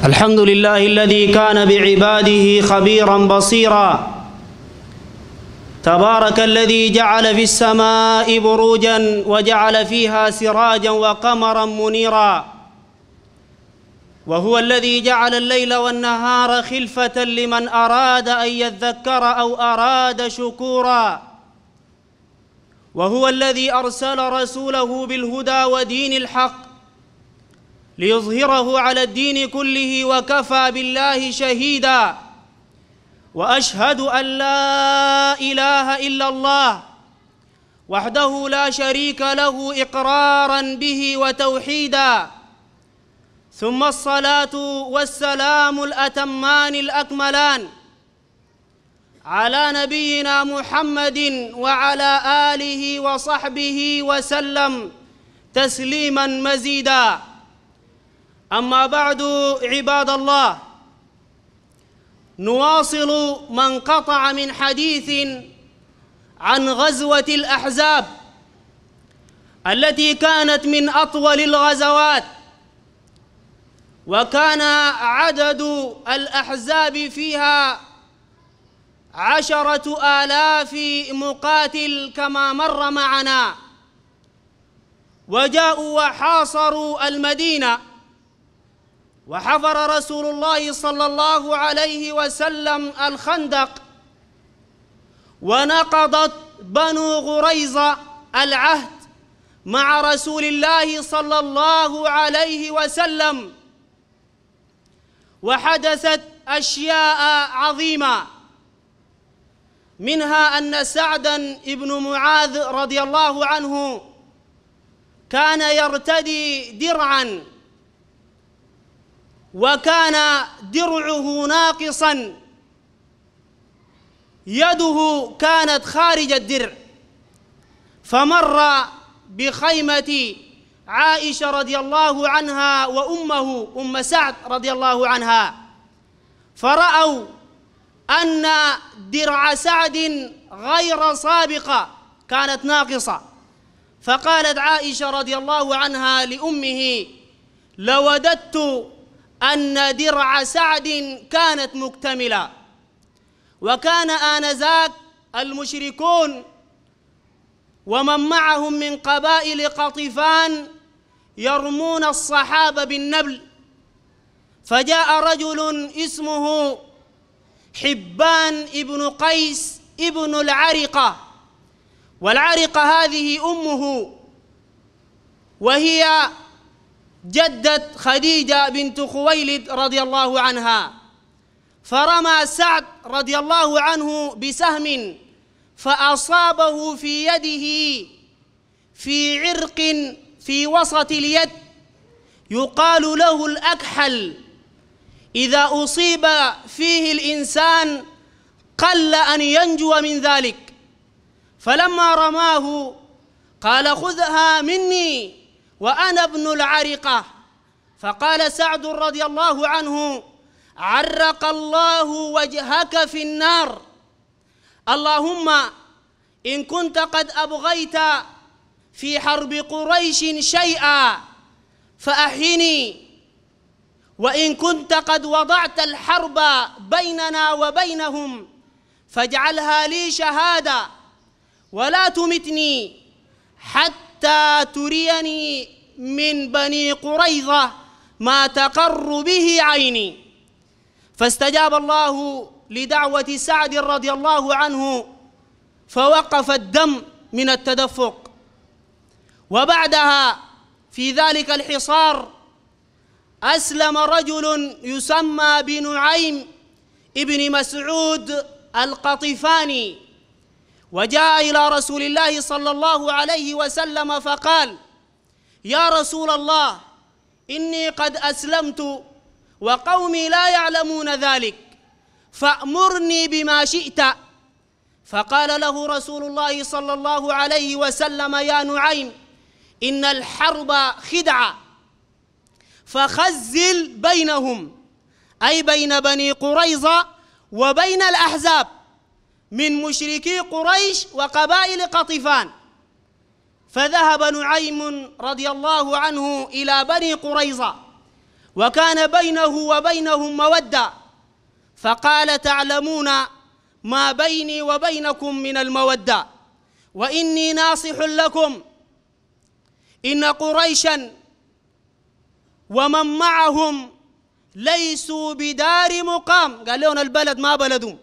الحمد لله الذي كان بعباده خبيرا بصيرا تبارك الذي جعل في السماء بروجا وجعل فيها سراجا وقمرا منيرا وهو الذي جعل الليل والنهار خلفة لمن أراد أن يذكر أو أراد شكورا وهو الذي أرسل رسوله بالهدى ودين الحق ليظهره على الدين كله وكفى بالله شهيدا واشهد ان لا اله الا الله وحده لا شريك له اقرارا به وتوحيدا ثم الصلاه والسلام الاتمان الاكملان على نبينا محمد وعلى اله وصحبه وسلم تسليما مزيدا أما بعد عباد الله نواصل من قطع من حديث عن غزوة الأحزاب التي كانت من أطول الغزوات وكان عدد الأحزاب فيها عشرة آلاف مقاتل كما مر معنا وجاءوا وحاصروا المدينة وحفر رسول الله صلى الله عليه وسلم الخندق ونقضت بنو غريظة العهد مع رسول الله صلى الله عليه وسلم وحدثت أشياء عظيمة منها أن سعدا بن معاذ رضي الله عنه كان يرتدي درعا وكان درعه ناقصا يده كانت خارج الدرع فمر بخيمة عائشة رضي الله عنها وأمه أم سعد رضي الله عنها فرأوا أن درع سعد غير سابقة كانت ناقصة فقالت عائشة رضي الله عنها لأمه لوددت أن درع سعد كانت مكتملة وكان آنذاك المشركون ومن معهم من قبائل قطفان يرمون الصحابة بالنبل فجاء رجل اسمه حبان ابن قيس ابن العرقة والعرقة هذه أمه وهي جدة خديجة بنت خويلد رضي الله عنها فرمى سعد رضي الله عنه بسهم فأصابه في يده في عرق في وسط اليد يقال له الأكحل إذا أصيب فيه الإنسان قل أن ينجو من ذلك فلما رماه قال خذها مني وأنا ابن العرقة فقال سعد رضي الله عنه عرق الله وجهك في النار اللهم إن كنت قد أبغيت في حرب قريش شيئا فأحيني وإن كنت قد وضعت الحرب بيننا وبينهم فاجعلها لي شهادة ولا تمتني حتى حتى تريني من بني قريظة ما تقر به عيني فاستجاب الله لدعوة سعد رضي الله عنه فوقف الدم من التدفق وبعدها في ذلك الحصار أسلم رجل يسمى بنعيم ابن مسعود القطفاني وجاء إلى رسول الله صلى الله عليه وسلم فقال يا رسول الله إني قد أسلمت وقومي لا يعلمون ذلك فأمرني بما شئت فقال له رسول الله صلى الله عليه وسلم يا نعيم إن الحرب خدعة فخزل بينهم أي بين بني قريظة وبين الأحزاب من مشركي قريش وقبائل قطفان فذهب نعيم رضي الله عنه إلى بني قريظة وكان بينه وبينهم مودة فقال تعلمون ما بيني وبينكم من المودة وإني ناصح لكم إن قريشا ومن معهم ليسوا بدار مقام قال لهم البلد ما بلدهم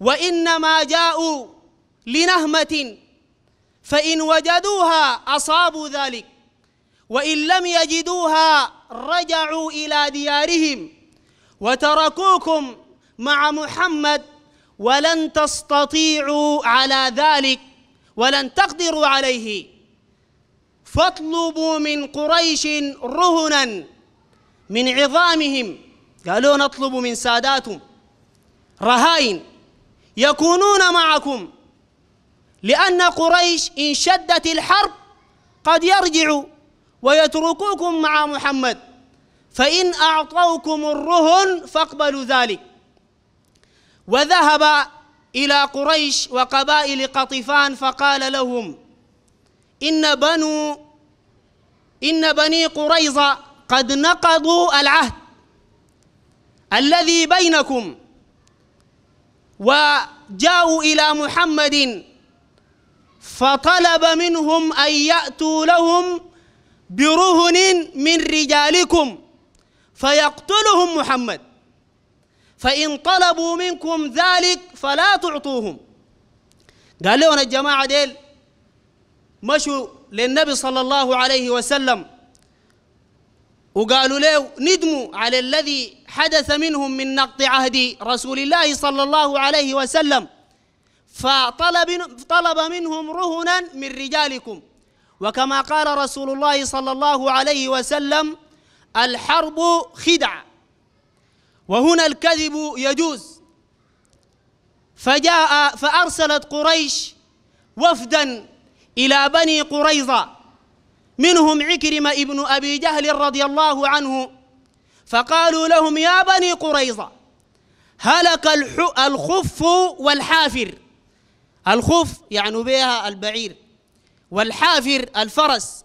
وإنما جاءوا لنهمة فإن وجدوها أصابوا ذلك وإن لم يجدوها رجعوا إلى ديارهم وتركوكم مع محمد ولن تستطيعوا على ذلك ولن تقدروا عليه فاطلبوا من قريش رهنا من عظامهم قالوا نطلب من ساداتهم رهائن يكونون معكم لأن قريش إن شدت الحرب قد يرجع ويتركوكم مع محمد فإن أعطوكم الرهن فاقبلوا ذلك وذهب إلى قريش وقبائل قطفان فقال لهم إن بنو إن بني قريظة قد نقضوا العهد الذي بينكم وجاءوا إلى محمد فطلب منهم أن يأتوا لهم برهن من رجالكم فيقتلهم محمد فإن طلبوا منكم ذلك فلا تعطوهم قال لهم الجماعة ديل مشوا للنبي صلى الله عليه وسلم وقالوا له ندموا على الذي حدث منهم من نقض عهد رسول الله صلى الله عليه وسلم فطلب طلب منهم رهنا من رجالكم وكما قال رسول الله صلى الله عليه وسلم الحرب خدعة وهنا الكذب يجوز فجاء فأرسلت قريش وفدا إلى بني قريظة منهم عكرمة ابن أبي جهل رضي الله عنه فقالوا لهم يا بني قريظة هلك الخف والحافر الخف يعني بها البعير والحافر الفرس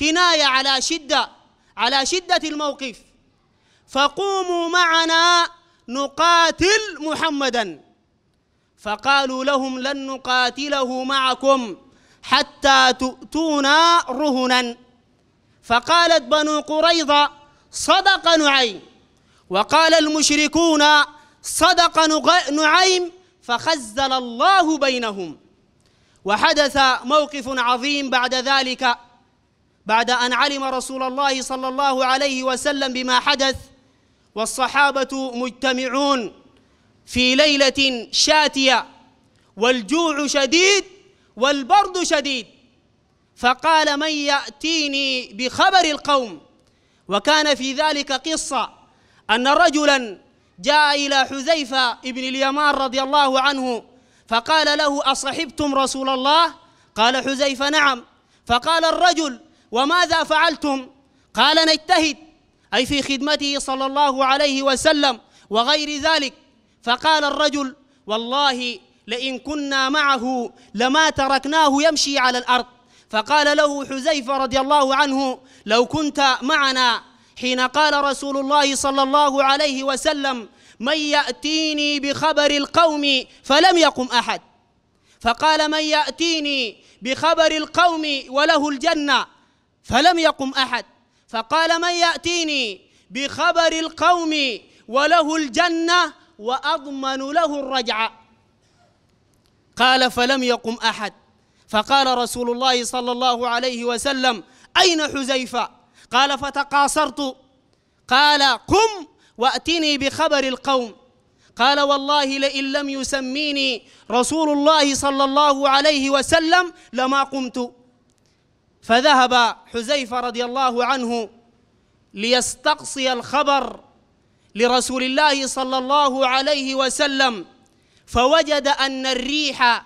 كناية على شدة على شدة الموقف فقوموا معنا نقاتل محمدا فقالوا لهم لن نقاتله معكم حتى تؤتونا رهنا فقالت بنو قريظة صدق نعيم وقال المشركون صدق نعيم فخزل الله بينهم وحدث موقف عظيم بعد ذلك بعد أن علم رسول الله صلى الله عليه وسلم بما حدث والصحابة مجتمعون في ليلة شاتية والجوع شديد والبرد شديد فقال من يأتيني بخبر القوم وكان في ذلك قصة أن رجلا جاء إلى حذيفة ابن اليمان رضي الله عنه فقال له أصحبتم رسول الله قال حذيفة نعم فقال الرجل وماذا فعلتم قال نجتهد أي في خدمته صلى الله عليه وسلم وغير ذلك فقال الرجل والله لئن كنا معه لما تركناه يمشي على الأرض فقال له حذيفة رضي الله عنه لو كنت معنا حين قال رسول الله صلى الله عليه وسلم من يأتيني بخبر القوم فلم يقم أحد فقال من يأتيني بخبر القوم وله الجنة فلم يقم أحد فقال من يأتيني بخبر القوم وله الجنة وأضمن له الرجعة قال فلم يقم احد فقال رسول الله صلى الله عليه وسلم اين حذيفه قال فتقاصرت قال قم واتني بخبر القوم قال والله لئن لم يسميني رسول الله صلى الله عليه وسلم لما قمت فذهب حذيفه رضي الله عنه ليستقصي الخبر لرسول الله صلى الله عليه وسلم فوجد أن الريح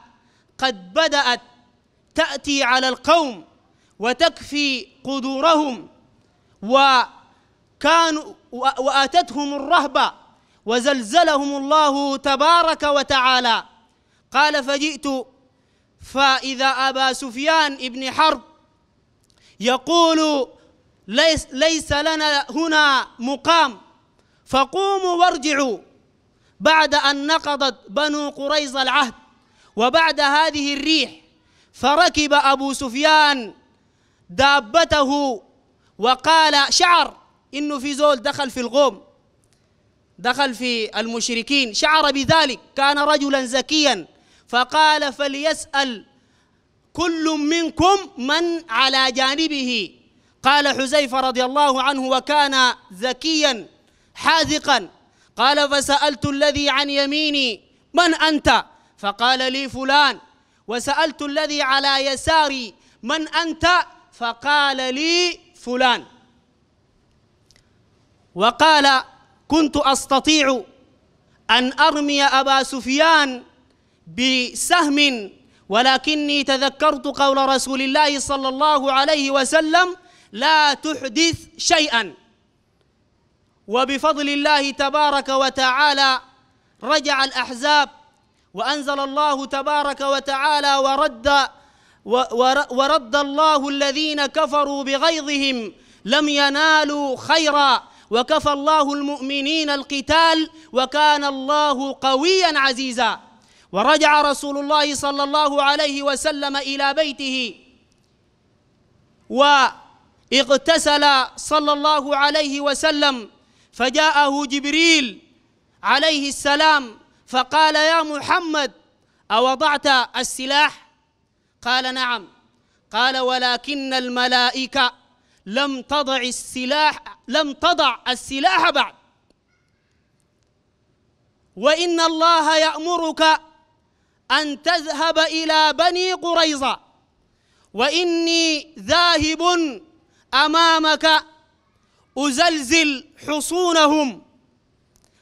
قد بدأت تأتي على القوم وتكفي قدورهم وكانوا وأتتهم الرهبة وزلزلهم الله تبارك وتعالى قال فجئت فإذا أبا سفيان بن حرب يقول ليس, ليس لنا هنا مقام فقوموا وارجعوا بعد أن نقضت بنو قريظة العهد وبعد هذه الريح فركب أبو سفيان دابته وقال شعر إنه في زول دخل في الغوم دخل في المشركين شعر بذلك كان رجلا ذكيا فقال فليسأل كل منكم من على جانبه قال حذيفة رضي الله عنه وكان ذكيا حاذقا قال فسألت الذي عن يميني من أنت فقال لي فلان وسألت الذي على يساري من أنت فقال لي فلان وقال كنت أستطيع أن أرمي أبا سفيان بسهم ولكني تذكرت قول رسول الله صلى الله عليه وسلم لا تحدث شيئا وبفضل الله تبارك وتعالى رجع الأحزاب وأنزل الله تبارك وتعالى ورد ورد الله الذين كفروا بغيظهم لم ينالوا خيرا وكفى الله المؤمنين القتال وكان الله قويا عزيزا ورجع رسول الله صلى الله عليه وسلم إلى بيته واغتسل صلى الله عليه وسلم فجاءه جبريل عليه السلام فقال يا محمد أوضعت السلاح قال نعم قال ولكن الملائكة لم تضع السلاح لم تضع السلاح بعد وإن الله يأمرك أن تذهب إلى بني قريظة وإني ذاهب أمامك أزلزل حصونهم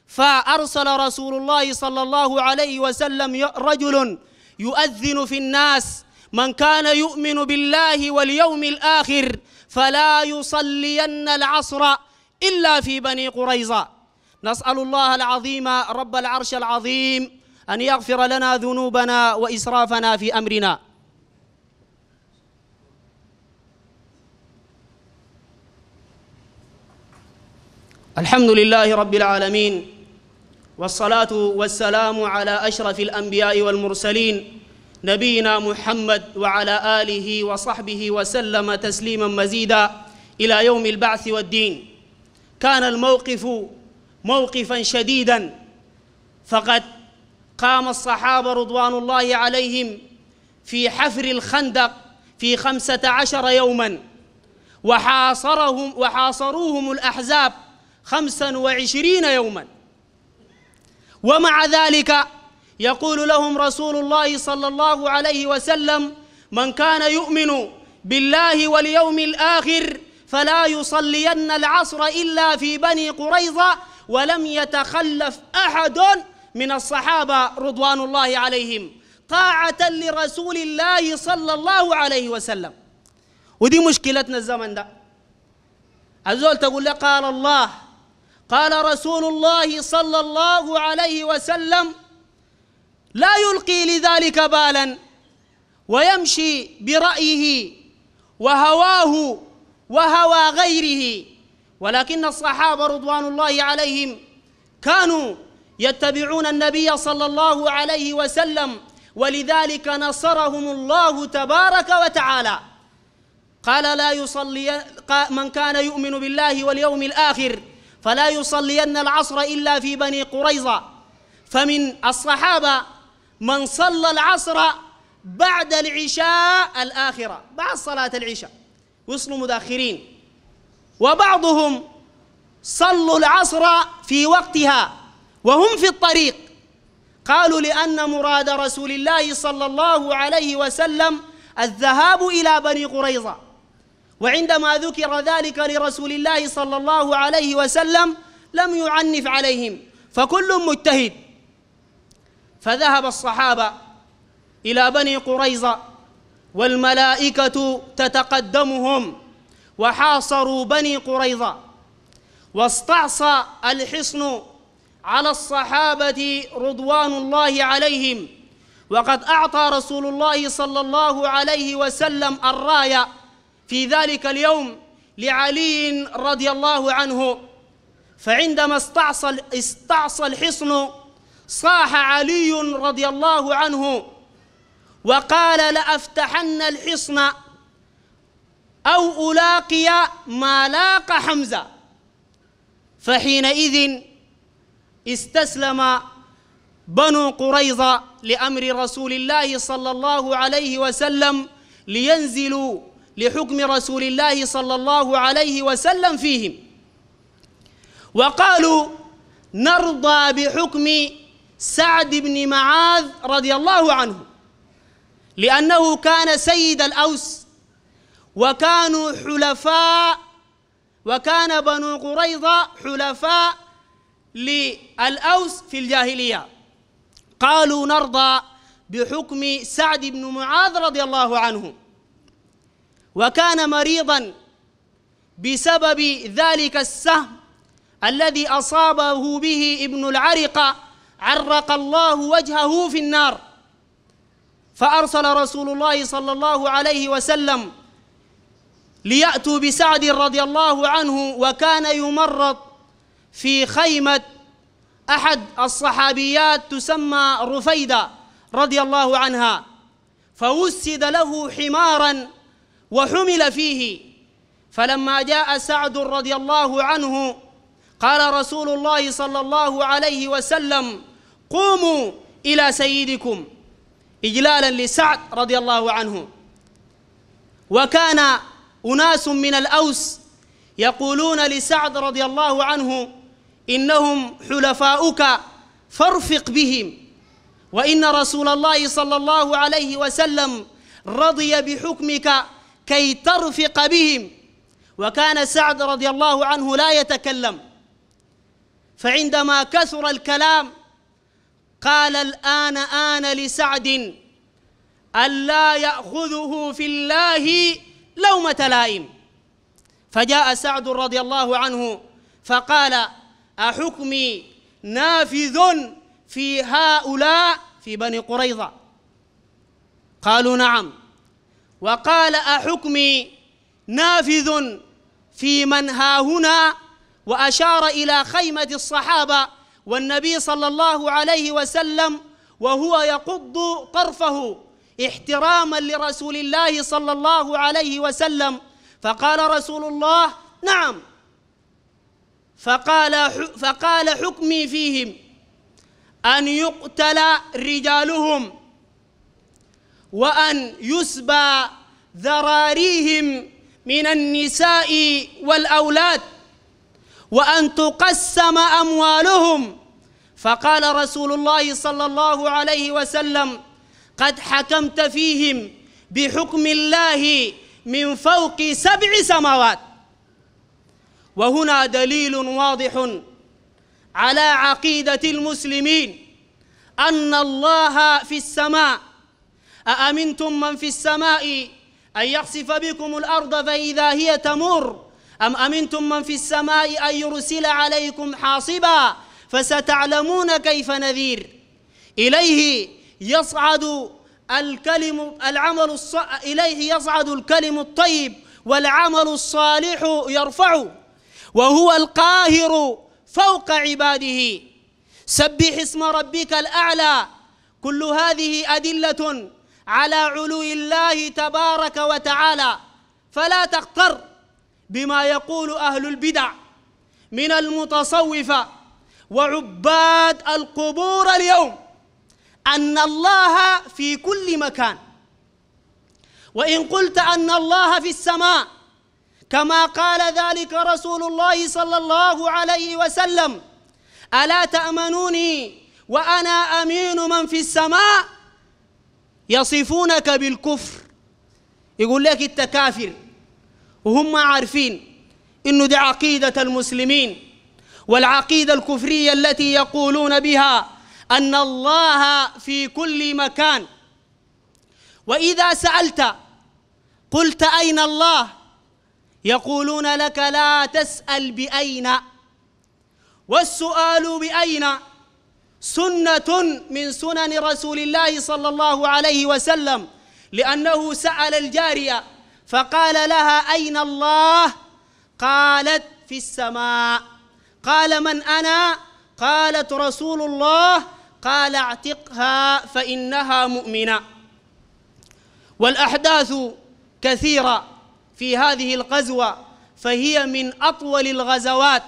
فأرسل رسول الله صلى الله عليه وسلم رجل يؤذن في الناس من كان يؤمن بالله واليوم الآخر فلا يصلين العصر إلا في بني قريظة نسأل الله العظيم رب العرش العظيم أن يغفر لنا ذنوبنا وإسرافنا في أمرنا الحمد لله رب العالمين والصلاة والسلام على أشرف الأنبياء والمرسلين نبينا محمد وعلى آله وصحبه وسلم تسليما مزيدا إلى يوم البعث والدين كان الموقف موقفا شديدا فقد قام الصحابة رضوان الله عليهم في حفر الخندق في خمسة عشر يوما وحاصرهم وحاصروهم الأحزاب خمسا وعشرين يوما ومع ذلك يقول لهم رسول الله صلى الله عليه وسلم من كان يؤمن بالله واليوم الآخر فلا يصلين العصر إلا في بني قريظة ولم يتخلف أحد من الصحابة رضوان الله عليهم طاعة لرسول الله صلى الله عليه وسلم ودي مشكلتنا الزمن ده الزول تقول لك قال الله قال رسول الله صلى الله عليه وسلم لا يلقي لذلك بالا ويمشي برأيه وهواه وهوى غيره ولكن الصحابة رضوان الله عليهم كانوا يتبعون النبي صلى الله عليه وسلم ولذلك نصرهم الله تبارك وتعالى قال لا يصلي من كان يؤمن بالله واليوم الآخر فلا يصلين العصر إلا في بني قريظة فمن الصحابة من صلى العصر بعد العشاء الآخرة بعد صلاة العشاء وصلوا مداخرين وبعضهم صلوا العصر في وقتها وهم في الطريق قالوا لأن مراد رسول الله صلى الله عليه وسلم الذهاب إلى بني قريظة وعندما ذكر ذلك لرسول الله صلى الله عليه وسلم لم يعنف عليهم فكل مجتهد فذهب الصحابة إلى بني قريظة والملائكة تتقدمهم وحاصروا بني قريظة واستعصى الحصن على الصحابة رضوان الله عليهم وقد أعطى رسول الله صلى الله عليه وسلم الراية في ذلك اليوم لعلي رضي الله عنه فعندما استعصى استعصى الحصن صاح علي رضي الله عنه وقال لأفتحن الحصن أو ألاقي ما لاق حمزة فحينئذ استسلم بنو قريظة لأمر رسول الله صلى الله عليه وسلم لينزلوا لحكم رسول الله صلى الله عليه وسلم فيهم وقالوا نرضى بحكم سعد بن معاذ رضي الله عنه لأنه كان سيد الأوس وكانوا حلفاء وكان بنو قريظة حلفاء للأوس في الجاهلية قالوا نرضى بحكم سعد بن معاذ رضي الله عنه وكان مريضا بسبب ذلك السهم الذي أصابه به ابن العرق عرق الله وجهه في النار فأرسل رسول الله صلى الله عليه وسلم ليأتوا بسعد رضي الله عنه وكان يمرض في خيمة أحد الصحابيات تسمى رفيدة رضي الله عنها فوسد له حماراً وحمل فيه فلما جاء سعد رضي الله عنه قال رسول الله صلى الله عليه وسلم قوموا إلى سيدكم إجلالا لسعد رضي الله عنه وكان أناس من الأوس يقولون لسعد رضي الله عنه إنهم حلفاؤك فارفق بهم وإن رسول الله صلى الله عليه وسلم رضي بحكمك كي ترفق بهم وكان سعد رضي الله عنه لا يتكلم فعندما كثر الكلام قال الآن آن لسعد ألا يأخذه في الله لومة لائم فجاء سعد رضي الله عنه فقال أحكمي نافذ في هؤلاء في بني قريظة قالوا نعم وقال أحكمي نافذ في من ها هنا وأشار إلى خيمة الصحابة والنبي صلى الله عليه وسلم وهو يقض طرفه احتراما لرسول الله صلى الله عليه وسلم فقال رسول الله نعم فقال فقال حكمي فيهم أن يقتل رجالهم وأن يسبى ذراريهم من النساء والأولاد وأن تقسم أموالهم فقال رسول الله صلى الله عليه وسلم قد حكمت فيهم بحكم الله من فوق سبع سماوات وهنا دليل واضح على عقيدة المسلمين أن الله في السماء أأمنتم من في السماء أن يخسف بكم الأرض فإذا هي تمر أم أمنتم من في السماء أن يرسل عليكم حاصبا فستعلمون كيف نذير إليه يصعد الكلم العمل الص... إليه يصعد الكلم الطيب والعمل الصالح يرفعه وهو القاهر فوق عباده سبح اسم ربك الأعلى كل هذه أدلة على علو الله تبارك وتعالى فلا تغتر بما يقول أهل البدع من المتصوفة وعباد القبور اليوم أن الله في كل مكان وإن قلت أن الله في السماء كما قال ذلك رسول الله صلى الله عليه وسلم ألا تأمنوني وأنا أمين من في السماء يصفونك بالكفر يقول لك انت كافر وهم عارفين انه دي عقيده المسلمين والعقيده الكفريه التي يقولون بها ان الله في كل مكان واذا سالت قلت اين الله يقولون لك لا تسال باين والسؤال باين سنة من سنن رسول الله صلى الله عليه وسلم لأنه سأل الجارية فقال لها أين الله قالت في السماء قال من أنا قالت رسول الله قال اعتقها فإنها مؤمنة والأحداث كثيرة في هذه الغزوة فهي من أطول الغزوات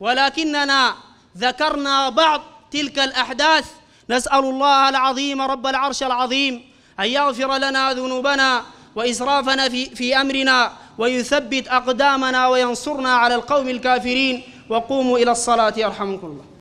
ولكننا ذكرنا بعض تلك الأحداث نسأل الله العظيم رب العرش العظيم أن يغفر لنا ذنوبنا وإسرافنا في, في أمرنا ويثبت أقدامنا وينصرنا على القوم الكافرين وقوموا إلى الصلاة يرحمكم الله